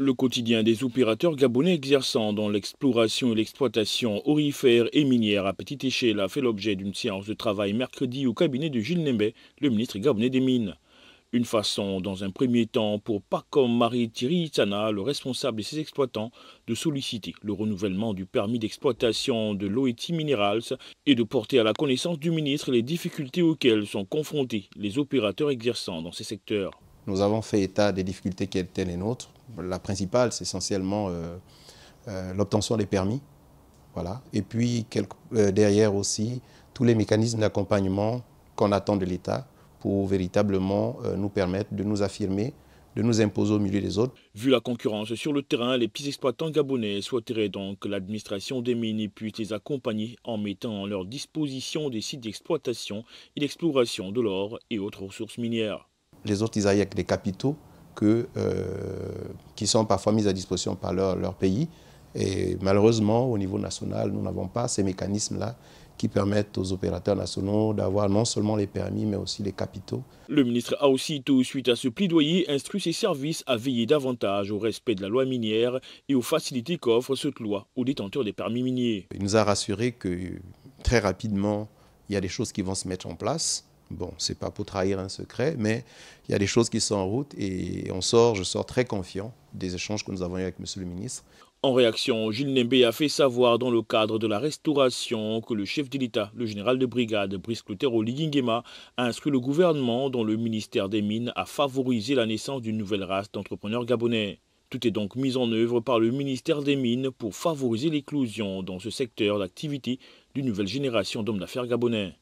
Le quotidien des opérateurs gabonais exerçant dans l'exploration et l'exploitation aurifère et minière à petite échelle a fait l'objet d'une séance de travail mercredi au cabinet de Gilles Nembé, le ministre gabonais des Mines. Une façon, dans un premier temps, pour Pacom Marie Thierry Itana, le responsable de ses exploitants, de solliciter le renouvellement du permis d'exploitation de l'OETI Minerals et de porter à la connaissance du ministre les difficultés auxquelles sont confrontés les opérateurs exerçant dans ces secteurs. Nous avons fait état des difficultés qui étaient les nôtres. La principale, c'est essentiellement euh, euh, l'obtention des permis. Voilà. Et puis, euh, derrière aussi, tous les mécanismes d'accompagnement qu'on attend de l'État pour véritablement nous permettre de nous affirmer, de nous imposer au milieu des autres. Vu la concurrence sur le terrain, les petits exploitants gabonais souhaiteraient donc que l'administration des mines puisse les accompagner en mettant à leur disposition des sites d'exploitation et d'exploration de l'or et autres ressources minières les autres, ils avec des capitaux que, euh, qui sont parfois mis à disposition par leur, pays. Et malheureusement, au niveau national, nous n'avons pas ces mécanismes-là qui permettent aux opérateurs nationaux d'avoir non seulement les permis, mais aussi les capitaux. Le ministre a tout suite à ce plaidoyer, instruit ses services à veiller davantage au respect de la loi minière et aux facilités qu'offre cette loi aux détenteurs des permis miniers. Il nous a rassuré que très rapidement, il y a des choses qui vont se mettre en place Bon, n'est pas pour trahir un secret, mais il y a des choses qui sont en route et on sort, je sors très confiant des échanges que nous avons eu avec Monsieur le ministre. En réaction, Gilles Nembe a fait savoir dans le cadre de la restauration que le chef de l'État, le général de brigade Brice Clotero Ligingema, a instruit le gouvernement dont le ministère des Mines a favorisé la naissance d'une nouvelle race d'entrepreneurs gabonais. Tout est donc mis en œuvre par le ministère des Mines pour favoriser l'éclosion dans ce secteur d'activité d'une nouvelle génération d'hommes d'affaires gabonais.